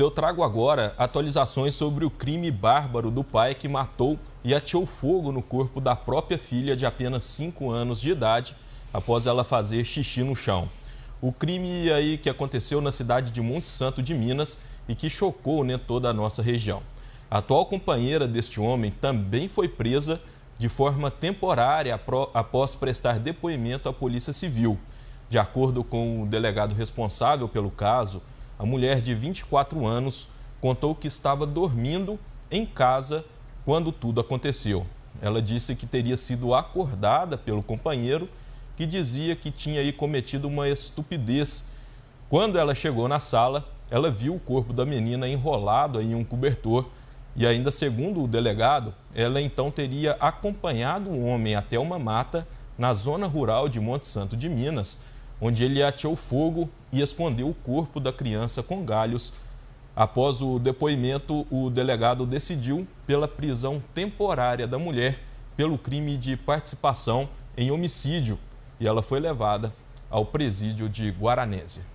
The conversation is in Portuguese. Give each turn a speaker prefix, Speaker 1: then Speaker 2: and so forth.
Speaker 1: eu trago agora atualizações sobre o crime bárbaro do pai que matou e atirou fogo no corpo da própria filha de apenas 5 anos de idade após ela fazer xixi no chão. O crime aí que aconteceu na cidade de Monte Santo de Minas e que chocou né, toda a nossa região. A atual companheira deste homem também foi presa de forma temporária após prestar depoimento à Polícia Civil. De acordo com o delegado responsável pelo caso, a mulher de 24 anos contou que estava dormindo em casa quando tudo aconteceu. Ela disse que teria sido acordada pelo companheiro que dizia que tinha cometido uma estupidez. Quando ela chegou na sala, ela viu o corpo da menina enrolado em um cobertor e ainda segundo o delegado, ela então teria acompanhado o homem até uma mata na zona rural de Monte Santo de Minas, onde ele ateou fogo e escondeu o corpo da criança com galhos. Após o depoimento, o delegado decidiu pela prisão temporária da mulher pelo crime de participação em homicídio e ela foi levada ao presídio de Guaranésia.